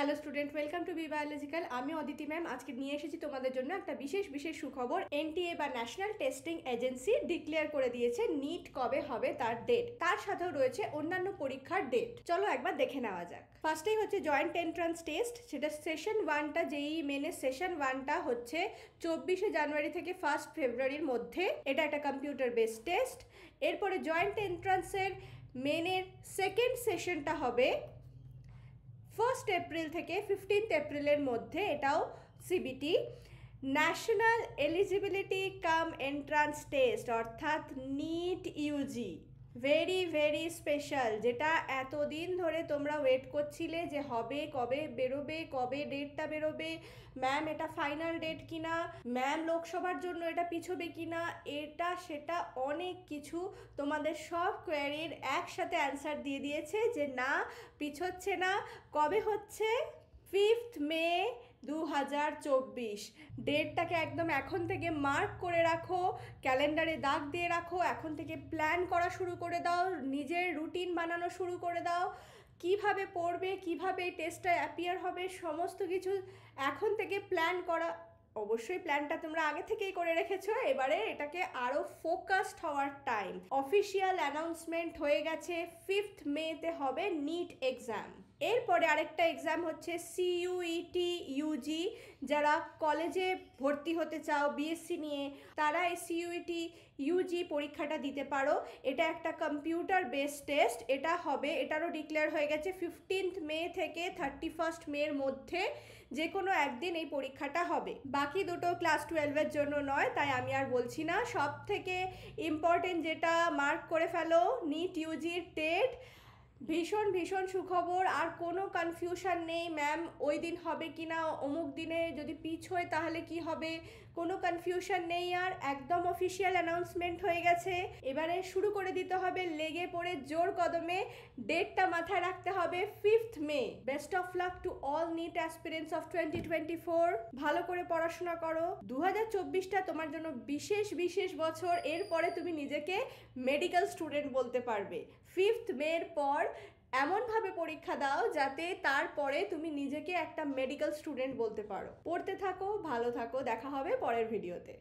hello student welcome to B biological আমি Aditi ma'am আজকে নিয়ে এসেছি তোমাদের জন্য একটা বিশেষ বিশেষ সুখবর এনটিএ বা ন্যাশনাল টেস্টিং এজেন্সি ডিক্লেয়ার করে দিয়েছে নিট কবে হবে তার ডেট তার সাথেও রয়েছে অন্যান্য পরীক্ষার ডেট চলো একবার দেখে নেওয়া যাক ফার্স্টেই হচ্ছে জয়েন্ট এন্ট্রান্স টেস্ট সেটা সেশন ওয়ানটা যেই মেনে সেশন ওয়ানটা হচ্ছে চব্বিশে জানুয়ারি থেকে ফার্স্ট ফেব্রুয়ারির মধ্যে এটা একটা কম্পিউটার বেসড টেস্ট এরপরে জয়েন্ট এন্ট্রান্সের মেনের সেকেন্ড সেশনটা হবে ফার্স্ট এপ্রিল থেকে ফিফটিন্থ এপ্রিলের মধ্যে এটাও CBT national eligibility cum entrance test অর্থাৎ NEET UG very very special যেটা এতদিন ধরে তোমরা ওয়েট করছিলে যে হবে কবে বেরোবে কবে ডেটটা বেরোবে ম্যাম এটা ফাইনাল ডেট কিনা ম্যাম লোকসভার জন্য এটা পিছবে কিনা এটা সেটা অনেক কিছু তোমাদের সব কোয়ারির একসাথে অ্যান্সার দিয়ে দিয়েছে যে না পিছোচ্ছে না কবে হচ্ছে ফিফথ মে দু হাজার চব্বিশ ডেটটাকে একদম এখন থেকে মার্ক করে রাখো ক্যালেন্ডারে দাগ দিয়ে রাখো এখন থেকে প্ল্যান করা শুরু করে দাও নিজের রুটিন বানানো শুরু করে দাও কিভাবে পড়বে কিভাবে এই টেস্টটা অ্যাপিয়ার হবে সমস্ত কিছু এখন থেকে প্ল্যান করা অবশ্যই প্ল্যানটা তোমরা আগে থেকেই করে রেখেছো এবারে এটাকে আরও ফোকাসড হওয়ার টাইম অফিসিয়াল অ্যানাউন্সমেন্ট হয়ে গেছে ফিফথ মেতে হবে নিট এক্সাম এরপরে আরেকটা এক্সাম হচ্ছে সিইউইটি ইউজি e যারা কলেজে ভর্তি হতে চাও বিএসসি নিয়ে তারা এই সিইউইটি ইউজি e পরীক্ষাটা দিতে পারো এটা একটা কম্পিউটার বেস টেস্ট এটা হবে এটারও ডিক্লেয়ার হয়ে গেছে ফিফটিন্থ মে থেকে থার্টি ফার্স্ট মের মধ্যে যে কোনো একদিন এই পরীক্ষাটা হবে বাকি দুটো ক্লাস টুয়েলভের জন্য নয় তাই আমি আর বলছি না সব থেকে ইম্পর্টেন্ট যেটা মার্ক করে ফেলো নিট ইউজির টেট ভীষণ ভীষণ সুখবর আর কোনো কনফিউশন নেই ম্যাম ওই দিন হবে কি না অমুক দিনে যদি পিচ হয় তাহলে কি হবে কোনো কনফিউশন নেই আর একদম অফিসিয়াল অ্যানাউন্সমেন্ট হয়ে গেছে এবারে শুরু করে দিতে হবে লেগে পড়ে জোর কদমে ডেটটা মাথায় রাখতে হবে fifth May best of luck to all NEET aspirants of twenty twenty four ভালো করে পড়াশোনা করো দু হাজার চব্বিশটা তোমার জন্য বিশেষ বিশেষ বছর এরপরে তুমি নিজেকে মেডিকেল স্টুডেন্ট বলতে পারবে ফিফথ মের পর এমনভাবে পরীক্ষা দাও যাতে তারপরে তুমি নিজেকে একটা মেডিকেল স্টুডেন্ট বলতে পারো পড়তে থাকো ভালো থাকো দেখা হবে পরের ভিডিওতে